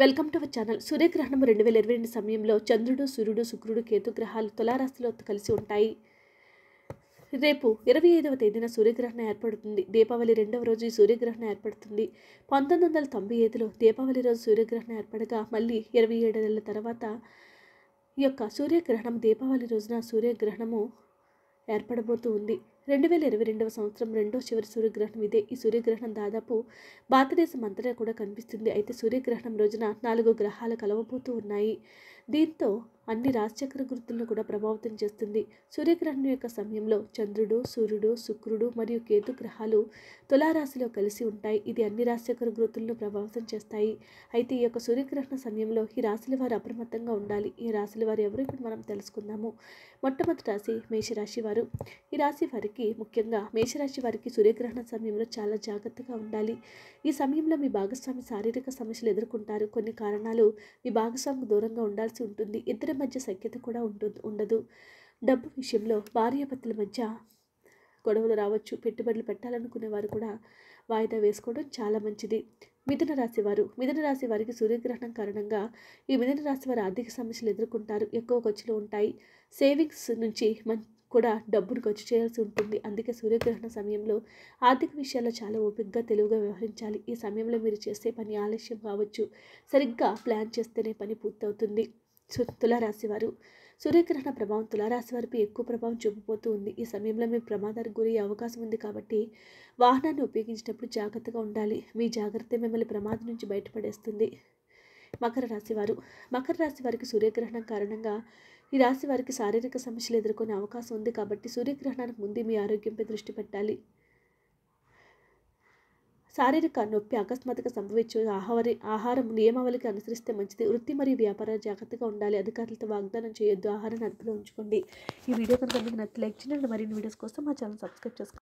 welcome to our channel సూర్యగ్రహణం రెండు వేల ఇరవై రెండు సమయంలో చంద్రుడు సూర్యుడు శుక్రుడు కేతుగ్రహాలు తులారాశిలో కలిసి ఉంటాయి రేపు ఇరవై ఐదవ తేదీన సూర్యగ్రహణం ఏర్పడుతుంది దీపావళి రెండవ రోజు ఈ సూర్యగ్రహణం ఏర్పడుతుంది పంతొమ్మిది వందల తొంభై ఐదులో దీపావళి రోజు సూర్యగ్రహణం ఏర్పడగా మళ్ళీ ఇరవై ఏడు నెలల తర్వాత ఈ యొక్క సూర్యగ్రహణం దీపావళి రోజున సూర్యగ్రహణము ఏర్పడబోతూ ఉంది రెండు వేల ఇరవై రెండవ సంవత్సరం రెండో చివరి సూర్యగ్రహణం ఇదే ఈ సూర్యగ్రహణం దాదాపు భారతదేశం అంతటా కూడా కనిపిస్తుంది అయితే సూర్యగ్రహణం రోజున నాలుగు గ్రహాలు కలవబోతూ ఉన్నాయి దీంతో అన్ని రాశచక్ర గుర్తులను కూడా ప్రభావితం చేస్తుంది సూర్యగ్రహణం యొక్క సమయంలో చంద్రుడు సూర్యుడు శుక్రుడు మరియు కేతు గ్రహాలు తులారాశిలో కలిసి ఉంటాయి ఇది అన్ని రాశిచక్ర గుర్తులను ప్రభావితం చేస్తాయి అయితే ఈ యొక్క సూర్యగ్రహణ సమయంలో ఈ రాశుల వారు అప్రమత్తంగా ఉండాలి ఈ రాశుల వారు ఎవరు ఇప్పుడు మనం తెలుసుకుందాము మొట్టమొదటి రాశి మేషరాశి వారు ఈ రాశి వారికి ముఖ్యంగా మేషరాశి వారికి సూర్యగ్రహణ సమయంలో చాలా జాగ్రత్తగా ఉండాలి ఈ సమయంలో మీ భాగస్వామి శారీరక సమస్యలు ఎదుర్కొంటారు కొన్ని కారణాలు మీ భాగస్వామికి దూరంగా ఉండాల్సి ఉంటుంది ఇద్దరు మధ్య సఖ్యత కూడా ఉండదు డబ్బు విషయంలో భార్యాభర్తల మధ్య గొడవలు రావచ్చు పెట్టుబడులు పెట్టాలనుకునే వారు కూడా వాయిదా వేసుకోవడం చాలా మంచిది మిథున రాశి వారు మిథున రాశి వారికి సూర్యగ్రహణం కారణంగా ఈ మిథున రాశి వారు ఆర్థిక సమస్యలు ఎదుర్కొంటారు ఎక్కువ ఖర్చులు ఉంటాయి సేవింగ్స్ నుంచి మన్ కూడా డబ్బును ఖర్చు చేయాల్సి ఉంటుంది అందుకే సూర్యగ్రహణ సమయంలో ఆర్థిక విషయాల్లో చాలా ఓపికగా తెలివిగా వ్యవహరించాలి ఈ సమయంలో మీరు చేసే పని ఆలస్యం కావచ్చు సరిగ్గా ప్లాన్ చేస్తేనే పని పూర్తవుతుంది తులారాశివారు సూర్యగ్రహణ ప్రభావం తులారాశి వారిపై ఎక్కువ ప్రభావం చూపబోతూ ఉంది ఈ సమయంలో మీ ప్రమాదానికి గురి అవకాశం ఉంది కాబట్టి వాహనాన్ని ఉపయోగించేటప్పుడు జాగ్రత్తగా ఉండాలి మీ జాగ్రత్త మిమ్మల్ని ప్రమాదం నుంచి బయటపడేస్తుంది మకర రాశి వారు మకర రాశి వారికి సూర్యగ్రహణం కారణంగా ఈ రాశి వారికి శారీరక సమస్యలు ఎదుర్కొనే అవకాశం ఉంది కాబట్టి సూర్యగ్రహణానికి ముందు మీ ఆరోగ్యంపై దృష్టి పెట్టాలి శారీరక నొప్పి అకస్మాత్తుగా సంభవించే ఆహార ఆహారం నియమావళికి అనుసరిస్తే మంచిది వృత్తి మరియు వ్యాపారాలు జాగ్రత్తగా ఉండాలి అధికారులతో వాగ్దానం చేయొద్దు ఆహారాన్ని అదుపులో ఉంచుకోండి ఈ వీడియో కనుక మీకు నచ్చి లైక్ చేయండి మరిన్ని వీడియోస్ కోసం మా ఛానల్ సబ్స్క్రైబ్ చేసుకోండి